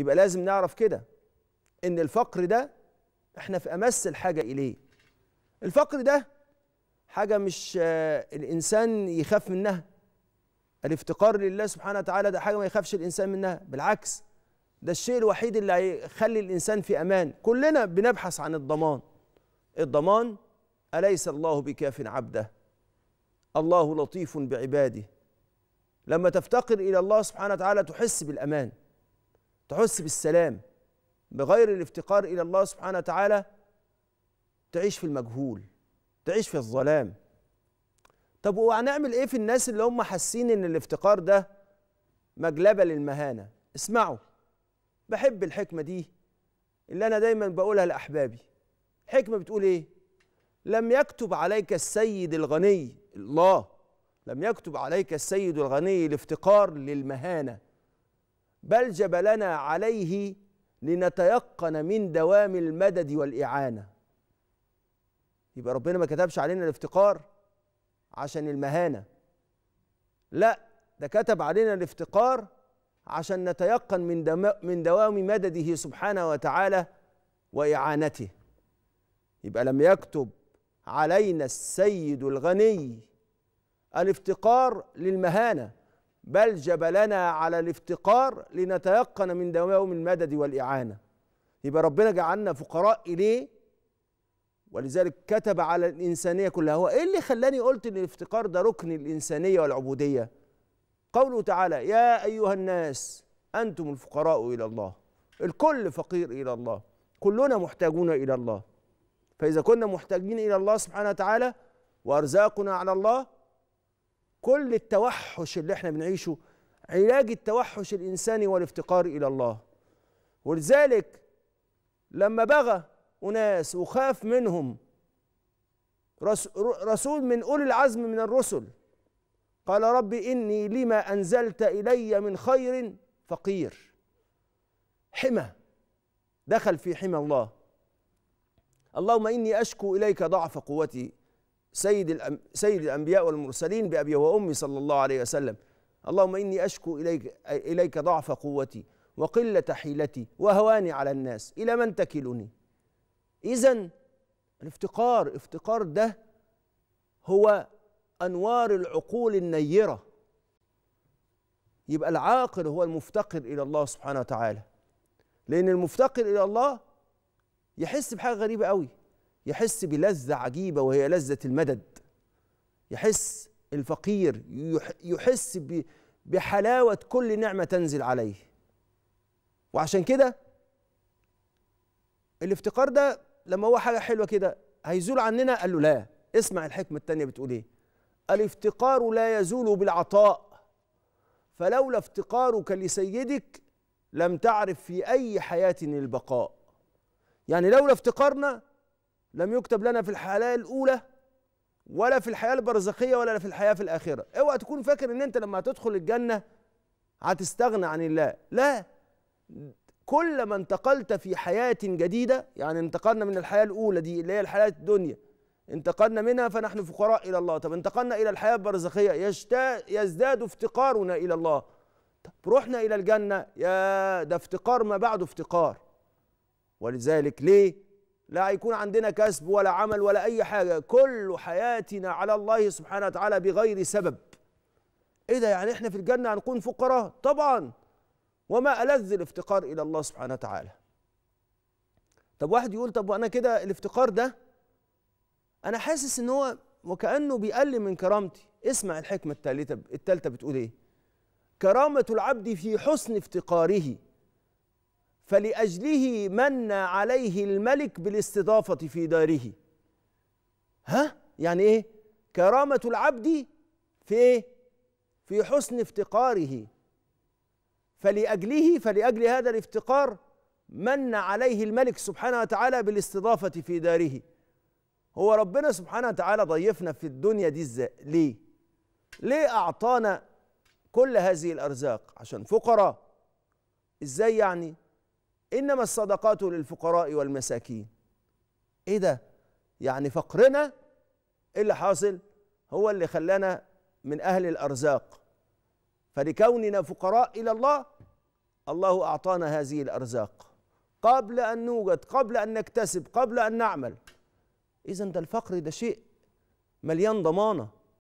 يبقى لازم نعرف كده ان الفقر ده احنا في امس الحاجه اليه الفقر ده حاجه مش آه، الانسان يخاف منها الافتقار لله سبحانه وتعالى ده حاجه ما يخافش الانسان منها بالعكس ده الشيء الوحيد اللي هيخلي الانسان في امان كلنا بنبحث عن الضمان الضمان اليس الله بكاف عبده الله لطيف بعباده لما تفتقر الى الله سبحانه وتعالى تحس بالامان تحس بالسلام بغير الافتقار الى الله سبحانه وتعالى تعيش في المجهول تعيش في الظلام طب وهنعمل ايه في الناس اللي هم حاسين ان الافتقار ده مجلبه للمهانه اسمعوا بحب الحكمه دي اللي انا دايما بقولها لاحبابي حكمه بتقول ايه لم يكتب عليك السيد الغني الله لم يكتب عليك السيد الغني الافتقار للمهانه بل جبلنا عليه لنتيقن من دوام المدد والاعانه يبقى ربنا ما كتبش علينا الافتقار عشان المهانه لا ده كتب علينا الافتقار عشان نتيقن من من دوام مدده سبحانه وتعالى واعانته يبقى لم يكتب علينا السيد الغني الافتقار للمهانه بل جبلنا على الافتقار لنتيقن من دوام المدد والإعانة يبقى ربنا جعلنا فقراء إليه ولذلك كتب على الإنسانية كلها هو إيه اللي خلاني قلت إن الافتقار ده ركن الإنسانية والعبودية قوله تعالى يا أيها الناس أنتم الفقراء إلى الله الكل فقير إلى الله كلنا محتاجون إلى الله فإذا كنا محتاجين إلى الله سبحانه وتعالى وأرزاقنا على الله كل التوحش اللي احنا بنعيشه علاج التوحش الانساني والافتقار الى الله ولذلك لما بغى اناس وخاف منهم رسول من اولي العزم من الرسل قال رب اني لما انزلت الي من خير فقير حمى دخل في حمى الله اللهم اني اشكو اليك ضعف قوتي سيد سيد الانبياء والمرسلين بابي وامي صلى الله عليه وسلم اللهم اني اشكو اليك اليك ضعف قوتي وقله حيلتي وهواني على الناس الى من تكلني اذا الافتقار افتقار ده هو انوار العقول النيره يبقى العاقل هو المفتقر الى الله سبحانه وتعالى لان المفتقر الى الله يحس بحاجه غريبه قوي يحس بلذة عجيبة وهي لذة المدد يحس الفقير يحس بحلاوة كل نعمة تنزل عليه وعشان كده الافتقار ده لما هو حاجة حلوة كده هيزول عننا قال له لا اسمع الحكمة التانية بتقول ايه الافتقار لا يزول بالعطاء فلولا افتقارك لسيدك لم تعرف في أي حياة البقاء يعني لولا افتقارنا لم يكتب لنا في الحياه الاولى ولا في الحياه البرزخيه ولا في الحياه في الاخره اوعى تكون فاكر ان انت لما هتدخل الجنه هتستغنى عن الله لا كلما انتقلت في حياه جديده يعني انتقلنا من الحياه الاولى دي اللي هي الحياه الدنيا انتقلنا منها فنحن فقراء الى الله طب انتقلنا الى الحياه البرزخيه يشتا يزداد افتقارنا الى الله طب رحنا الى الجنه يا ده افتقار ما بعده افتقار ولذلك ليه لا هيكون عندنا كسب ولا عمل ولا أي حاجة كل حياتنا على الله سبحانه وتعالى بغير سبب إيه ده يعني إحنا في الجنة هنكون فقراء طبعا وما ألذ الافتقار إلى الله سبحانه وتعالى طب واحد يقول طب وأنا كده الافتقار ده أنا حاسس إن هو وكأنه بيقل من كرامتي اسمع الحكمة الثالثة الثالثة بتقول إيه كرامة العبد في حسن افتقاره فلأجله من عليه الملك بالاستضافة في داره ها يعني ايه كرامة العبد في ايه في حسن افتقاره فلأجله فلأجل هذا الافتقار من عليه الملك سبحانه وتعالى بالاستضافة في داره هو ربنا سبحانه وتعالى ضيفنا في الدنيا دي ازاي ليه ليه أعطانا كل هذه الأرزاق عشان فقراء ازاي يعني إنما الصدقات للفقراء والمساكين إيه ده يعني فقرنا إيه اللي حاصل هو اللي خلانا من أهل الأرزاق فلكوننا فقراء إلى الله الله أعطانا هذه الأرزاق قبل أن نوجد قبل أن نكتسب قبل أن نعمل إذا ده الفقر ده شيء مليان ضمانه